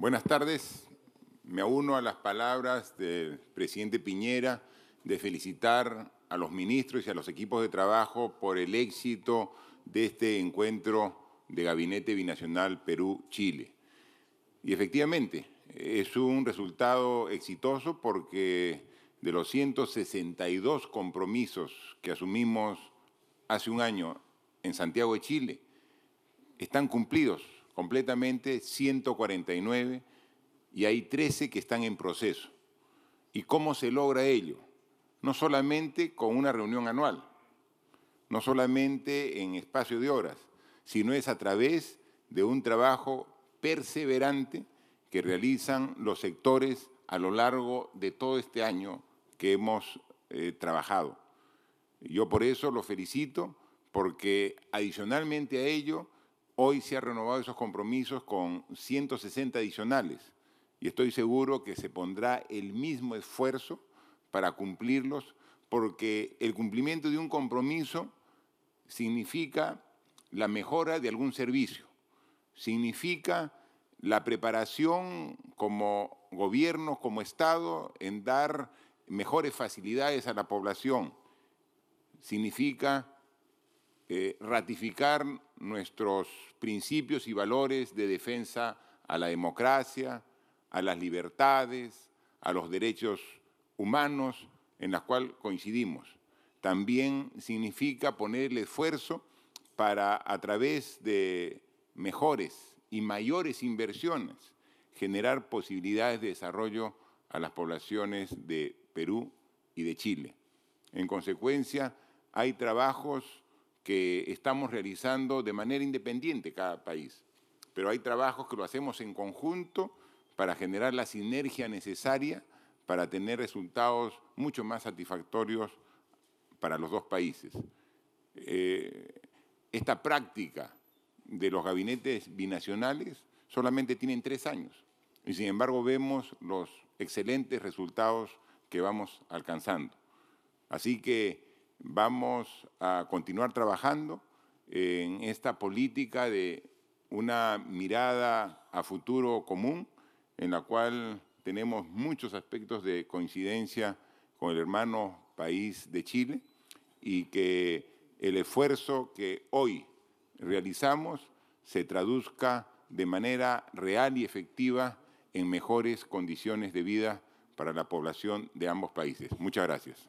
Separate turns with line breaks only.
Buenas tardes. Me uno a las palabras del presidente Piñera de felicitar a los ministros y a los equipos de trabajo por el éxito de este encuentro de Gabinete Binacional Perú-Chile. Y efectivamente, es un resultado exitoso porque de los 162 compromisos que asumimos hace un año en Santiago de Chile, están cumplidos completamente 149 y hay 13 que están en proceso. ¿Y cómo se logra ello? No solamente con una reunión anual, no solamente en espacio de horas, sino es a través de un trabajo perseverante que realizan los sectores a lo largo de todo este año que hemos eh, trabajado. Yo por eso lo felicito, porque adicionalmente a ello Hoy se han renovado esos compromisos con 160 adicionales y estoy seguro que se pondrá el mismo esfuerzo para cumplirlos porque el cumplimiento de un compromiso significa la mejora de algún servicio, significa la preparación como gobierno, como Estado, en dar mejores facilidades a la población, significa eh, ratificar nuestros principios y valores de defensa a la democracia, a las libertades, a los derechos humanos, en las cuales coincidimos. También significa poner el esfuerzo para, a través de mejores y mayores inversiones, generar posibilidades de desarrollo a las poblaciones de Perú y de Chile. En consecuencia, hay trabajos que estamos realizando de manera independiente cada país. Pero hay trabajos que lo hacemos en conjunto para generar la sinergia necesaria para tener resultados mucho más satisfactorios para los dos países. Eh, esta práctica de los gabinetes binacionales solamente tienen tres años y sin embargo vemos los excelentes resultados que vamos alcanzando. Así que vamos a continuar trabajando en esta política de una mirada a futuro común, en la cual tenemos muchos aspectos de coincidencia con el hermano país de Chile y que el esfuerzo que hoy realizamos se traduzca de manera real y efectiva en mejores condiciones de vida para la población de ambos países. Muchas gracias.